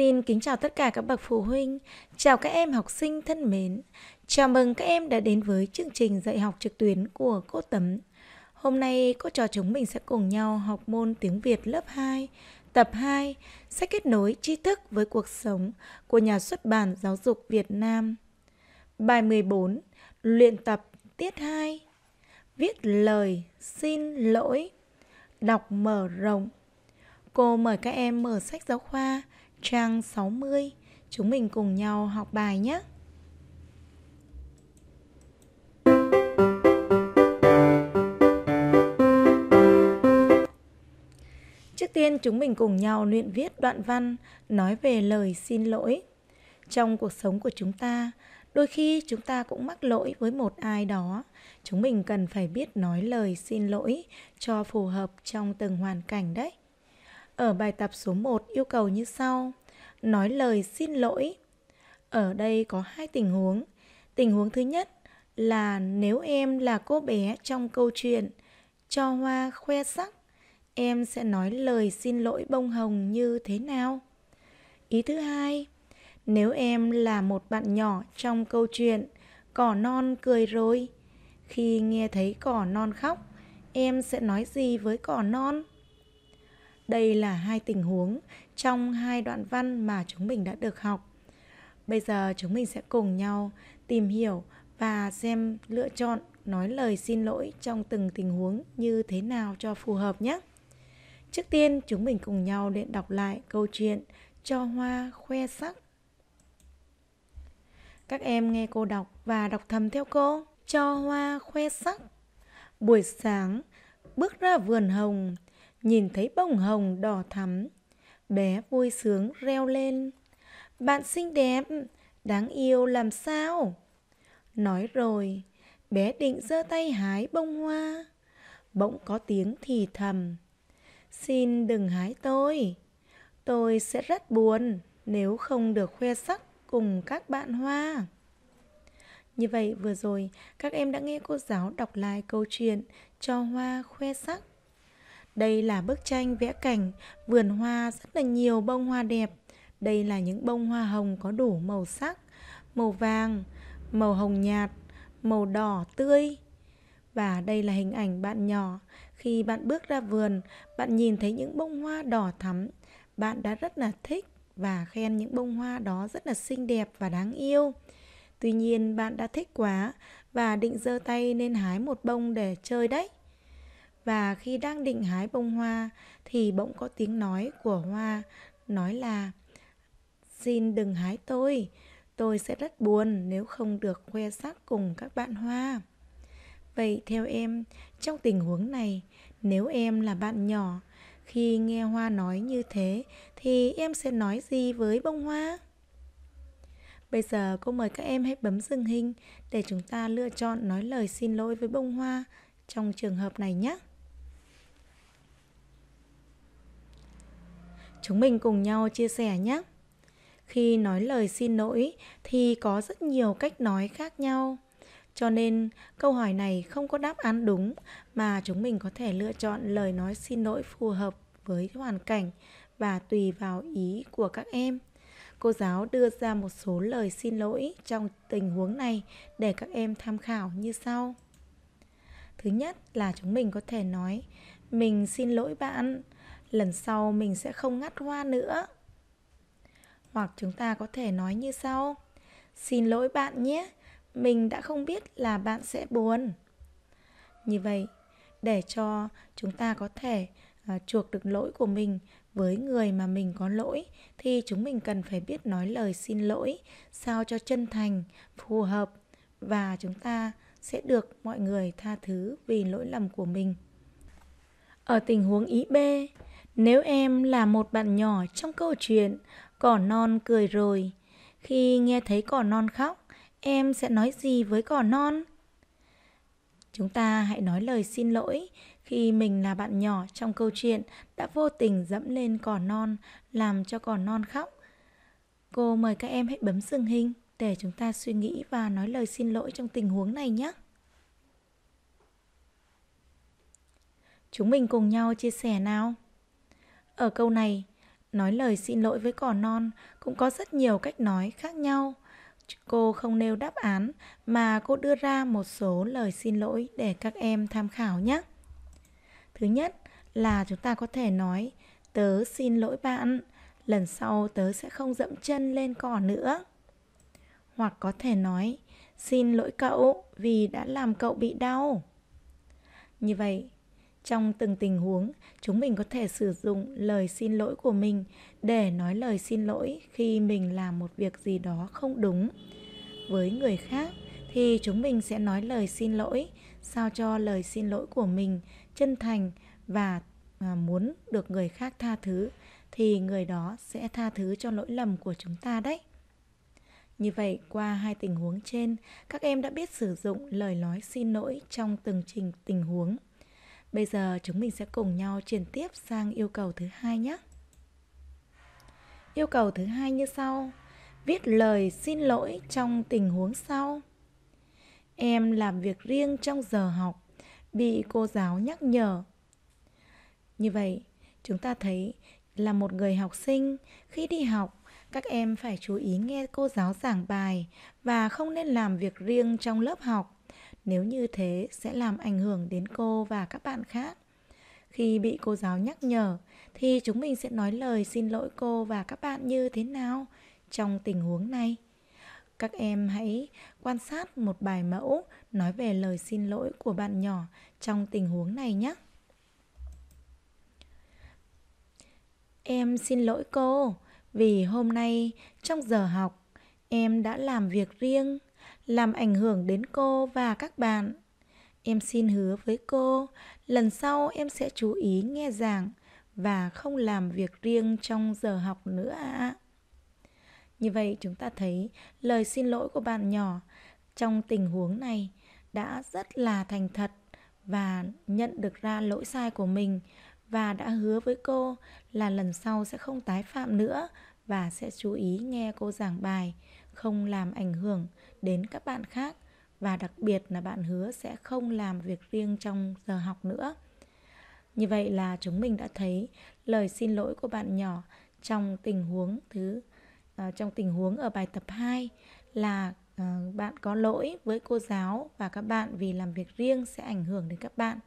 Xin kính chào tất cả các bậc phụ huynh, chào các em học sinh thân mến. Chào mừng các em đã đến với chương trình dạy học trực tuyến của cô Tấm. Hôm nay cô trò chúng mình sẽ cùng nhau học môn tiếng Việt lớp 2, tập 2, sách kết nối tri thức với cuộc sống của nhà xuất bản Giáo dục Việt Nam. Bài 14, luyện tập tiết 2, viết lời xin lỗi, đọc mở rộng. Cô mời các em mở sách giáo khoa trang 60. Chúng mình cùng nhau học bài nhé. Trước tiên chúng mình cùng nhau luyện viết đoạn văn nói về lời xin lỗi. Trong cuộc sống của chúng ta, đôi khi chúng ta cũng mắc lỗi với một ai đó. Chúng mình cần phải biết nói lời xin lỗi cho phù hợp trong từng hoàn cảnh đấy. Ở bài tập số 1 yêu cầu như sau: nói lời xin lỗi. Ở đây có hai tình huống. Tình huống thứ nhất là nếu em là cô bé trong câu chuyện cho hoa khoe sắc, em sẽ nói lời xin lỗi bông hồng như thế nào? Ý thứ hai, nếu em là một bạn nhỏ trong câu chuyện cỏ non cười rồi, khi nghe thấy cỏ non khóc, em sẽ nói gì với cỏ non? Đây là hai tình huống trong hai đoạn văn mà chúng mình đã được học. Bây giờ chúng mình sẽ cùng nhau tìm hiểu và xem lựa chọn nói lời xin lỗi trong từng tình huống như thế nào cho phù hợp nhé. Trước tiên, chúng mình cùng nhau luyện đọc lại câu chuyện Cho hoa khoe sắc. Các em nghe cô đọc và đọc thầm theo cô. Cho hoa khoe sắc. Buổi sáng, bước ra vườn hồng, nhìn thấy bông hồng đỏ thắm. Bé vui sướng reo lên. Bạn xinh đẹp, đáng yêu làm sao? Nói rồi, bé định giơ tay hái bông hoa. Bỗng có tiếng thì thầm. Xin đừng hái tôi. Tôi sẽ rất buồn nếu không được khoe sắc cùng các bạn hoa. Như vậy vừa rồi, các em đã nghe cô giáo đọc lại câu chuyện cho hoa khoe sắc đây là bức tranh vẽ cảnh, vườn hoa rất là nhiều bông hoa đẹp. Đây là những bông hoa hồng có đủ màu sắc, màu vàng, màu hồng nhạt, màu đỏ tươi. Và đây là hình ảnh bạn nhỏ. Khi bạn bước ra vườn, bạn nhìn thấy những bông hoa đỏ thắm. Bạn đã rất là thích và khen những bông hoa đó rất là xinh đẹp và đáng yêu. Tuy nhiên bạn đã thích quá và định giơ tay nên hái một bông để chơi đấy và khi đang định hái bông hoa thì bỗng có tiếng nói của hoa nói là xin đừng hái tôi tôi sẽ rất buồn nếu không được khoe sắc cùng các bạn hoa vậy theo em trong tình huống này nếu em là bạn nhỏ khi nghe hoa nói như thế thì em sẽ nói gì với bông hoa bây giờ cô mời các em hãy bấm dừng hình để chúng ta lựa chọn nói lời xin lỗi với bông hoa trong trường hợp này nhé Chúng mình cùng nhau chia sẻ nhé. Khi nói lời xin lỗi thì có rất nhiều cách nói khác nhau. Cho nên câu hỏi này không có đáp án đúng mà chúng mình có thể lựa chọn lời nói xin lỗi phù hợp với hoàn cảnh và tùy vào ý của các em. Cô giáo đưa ra một số lời xin lỗi trong tình huống này để các em tham khảo như sau. Thứ nhất là chúng mình có thể nói mình xin lỗi bạn lần sau mình sẽ không ngắt hoa nữa hoặc chúng ta có thể nói như sau xin lỗi bạn nhé mình đã không biết là bạn sẽ buồn như vậy để cho chúng ta có thể à, chuộc được lỗi của mình với người mà mình có lỗi thì chúng mình cần phải biết nói lời xin lỗi sao cho chân thành phù hợp và chúng ta sẽ được mọi người tha thứ vì lỗi lầm của mình ở tình huống ý b nếu em là một bạn nhỏ trong câu chuyện Cỏ non cười rồi Khi nghe thấy cỏ non khóc Em sẽ nói gì với cỏ non? Chúng ta hãy nói lời xin lỗi khi mình là bạn nhỏ trong câu chuyện đã vô tình dẫm lên cỏ non làm cho cỏ non khóc. Cô mời các em hãy bấm dừng hình để chúng ta suy nghĩ và nói lời xin lỗi trong tình huống này nhé. Chúng mình cùng nhau chia sẻ nào. Ở câu này, nói lời xin lỗi với cỏ non cũng có rất nhiều cách nói khác nhau. Cô không nêu đáp án mà cô đưa ra một số lời xin lỗi để các em tham khảo nhé. Thứ nhất là chúng ta có thể nói tớ xin lỗi bạn, lần sau tớ sẽ không dẫm chân lên cỏ nữa. Hoặc có thể nói xin lỗi cậu vì đã làm cậu bị đau. Như vậy, trong từng tình huống, chúng mình có thể sử dụng lời xin lỗi của mình để nói lời xin lỗi khi mình làm một việc gì đó không đúng. Với người khác thì chúng mình sẽ nói lời xin lỗi sao cho lời xin lỗi của mình chân thành và à, muốn được người khác tha thứ thì người đó sẽ tha thứ cho lỗi lầm của chúng ta đấy. Như vậy, qua hai tình huống trên, các em đã biết sử dụng lời nói xin lỗi trong từng trình tình huống. Bây giờ chúng mình sẽ cùng nhau chuyển tiếp sang yêu cầu thứ hai nhé. Yêu cầu thứ hai như sau. Viết lời xin lỗi trong tình huống sau. Em làm việc riêng trong giờ học, bị cô giáo nhắc nhở. Như vậy, chúng ta thấy là một người học sinh khi đi học các em phải chú ý nghe cô giáo giảng bài và không nên làm việc riêng trong lớp học nếu như thế sẽ làm ảnh hưởng đến cô và các bạn khác khi bị cô giáo nhắc nhở thì chúng mình sẽ nói lời xin lỗi cô và các bạn như thế nào trong tình huống này các em hãy quan sát một bài mẫu nói về lời xin lỗi của bạn nhỏ trong tình huống này nhé em xin lỗi cô vì hôm nay trong giờ học em đã làm việc riêng làm ảnh hưởng đến cô và các bạn. Em xin hứa với cô, lần sau em sẽ chú ý nghe giảng và không làm việc riêng trong giờ học nữa ạ. À. Như vậy chúng ta thấy lời xin lỗi của bạn nhỏ trong tình huống này đã rất là thành thật và nhận được ra lỗi sai của mình và đã hứa với cô là lần sau sẽ không tái phạm nữa và sẽ chú ý nghe cô giảng bài không làm ảnh hưởng đến các bạn khác và đặc biệt là bạn hứa sẽ không làm việc riêng trong giờ học nữa. Như vậy là chúng mình đã thấy lời xin lỗi của bạn nhỏ trong tình huống thứ uh, trong tình huống ở bài tập 2 là uh, bạn có lỗi với cô giáo và các bạn vì làm việc riêng sẽ ảnh hưởng đến các bạn.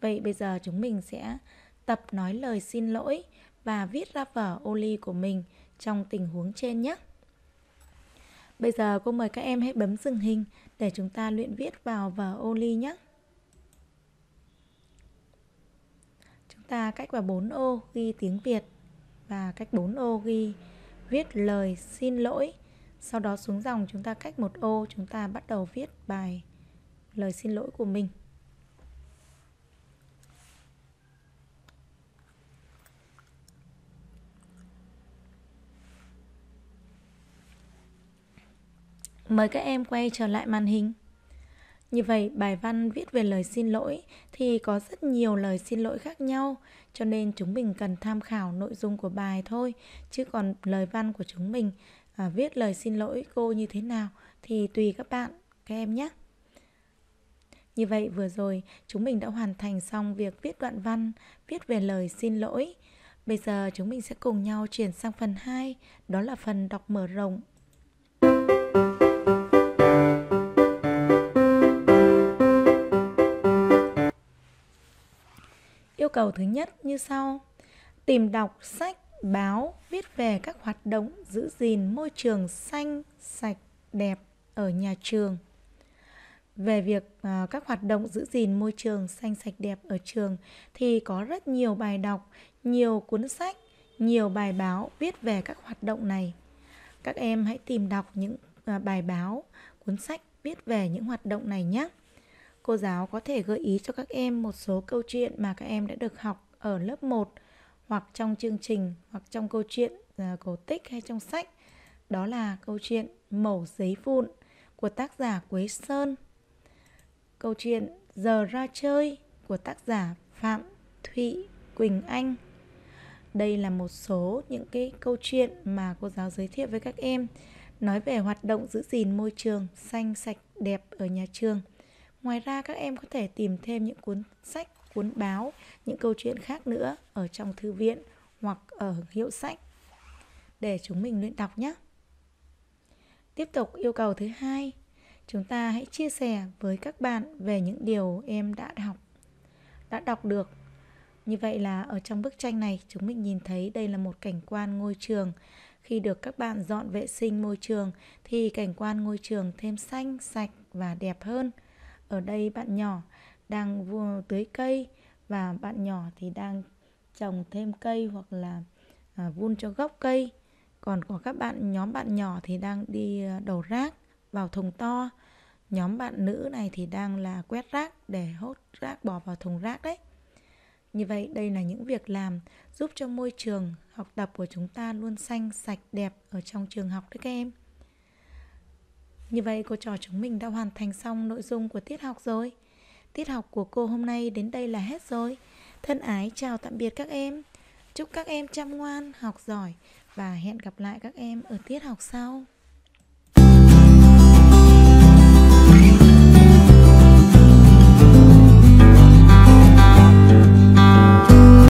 Vậy bây giờ chúng mình sẽ tập nói lời xin lỗi và viết ra vở ô ly của mình trong tình huống trên nhé. Bây giờ cô mời các em hãy bấm dừng hình để chúng ta luyện viết vào vở ô ly nhé. Chúng ta cách vào 4 ô ghi tiếng Việt và cách 4 ô ghi viết lời xin lỗi. Sau đó xuống dòng chúng ta cách một ô chúng ta bắt đầu viết bài lời xin lỗi của mình. mời các em quay trở lại màn hình. Như vậy, bài văn viết về lời xin lỗi thì có rất nhiều lời xin lỗi khác nhau, cho nên chúng mình cần tham khảo nội dung của bài thôi, chứ còn lời văn của chúng mình à, viết lời xin lỗi cô như thế nào thì tùy các bạn, các em nhé. Như vậy vừa rồi chúng mình đã hoàn thành xong việc viết đoạn văn, viết về lời xin lỗi. Bây giờ chúng mình sẽ cùng nhau chuyển sang phần 2, đó là phần đọc mở rộng. yêu cầu thứ nhất như sau tìm đọc sách báo viết về các hoạt động giữ gìn môi trường xanh sạch đẹp ở nhà trường về việc uh, các hoạt động giữ gìn môi trường xanh sạch đẹp ở trường thì có rất nhiều bài đọc nhiều cuốn sách nhiều bài báo viết về các hoạt động này các em hãy tìm đọc những uh, bài báo cuốn sách viết về những hoạt động này nhé cô giáo có thể gợi ý cho các em một số câu chuyện mà các em đã được học ở lớp 1 hoặc trong chương trình hoặc trong câu chuyện à, cổ tích hay trong sách. Đó là câu chuyện Mẩu giấy vụn của tác giả Quế Sơn. Câu chuyện Giờ ra chơi của tác giả Phạm Thụy Quỳnh Anh. Đây là một số những cái câu chuyện mà cô giáo giới thiệu với các em nói về hoạt động giữ gìn môi trường xanh sạch đẹp ở nhà trường. Ngoài ra các em có thể tìm thêm những cuốn sách, cuốn báo, những câu chuyện khác nữa ở trong thư viện hoặc ở hiệu sách để chúng mình luyện đọc nhé. Tiếp tục yêu cầu thứ hai, chúng ta hãy chia sẻ với các bạn về những điều em đã học, đã đọc được. Như vậy là ở trong bức tranh này chúng mình nhìn thấy đây là một cảnh quan ngôi trường. Khi được các bạn dọn vệ sinh môi trường thì cảnh quan ngôi trường thêm xanh, sạch và đẹp hơn ở đây bạn nhỏ đang tưới cây và bạn nhỏ thì đang trồng thêm cây hoặc là à, vun cho gốc cây còn có các bạn nhóm bạn nhỏ thì đang đi à, đầu rác vào thùng to nhóm bạn nữ này thì đang là quét rác để hốt rác bỏ vào thùng rác đấy như vậy đây là những việc làm giúp cho môi trường học tập của chúng ta luôn xanh sạch đẹp ở trong trường học đấy các em như vậy cô trò chúng mình đã hoàn thành xong nội dung của tiết học rồi. Tiết học của cô hôm nay đến đây là hết rồi. Thân ái chào tạm biệt các em. Chúc các em chăm ngoan, học giỏi và hẹn gặp lại các em ở tiết học sau.